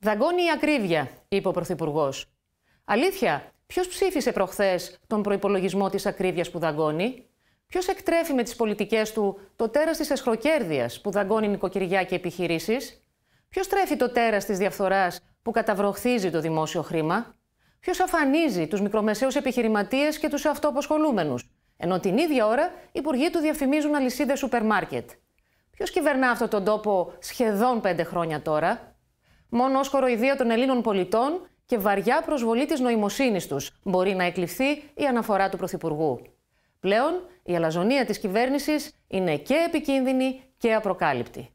Δαγκώνει η ακρίβεια, είπε ο Πρωθυπουργός. Αλήθεια, ποιος ψήφισε προχθές τον προπολογισμό της ακρίβειας που δαγκώνει. Ποιος εκτρέφει με τις πολιτικές του το τέρας της εσχροκέρδεια που δαγκώνει νοικοκυριά και επιχειρήσεις. Ποιος τρέφει το τέρας της διαφθοράς που καταβροχθίζει το δημόσιο χρήμα. Ποιος αφανίζει τους μικρομεσαίους επιχειρηματίες και τους αυτοαποσχολούμενους. Ενώ την ίδια ώρα οι υπουργοί του διαφημίζουν αλυσίδες σούπερ μάρκετ. Ποιος κυβερνά αυτόν τον τόπο σχεδόν πέντε χρόνια τώρα. Μόνο ω κοροϊδία των Ελλήνων πολιτών και βαριά προσβολή της νοημοσύνης τους μπορεί να εκλειφθεί η αναφορά του Πρωθυπουργού. Πλέον, η αλαζονία της κυβέρνησης είναι και επικίνδυνη και απροκάλυπτη.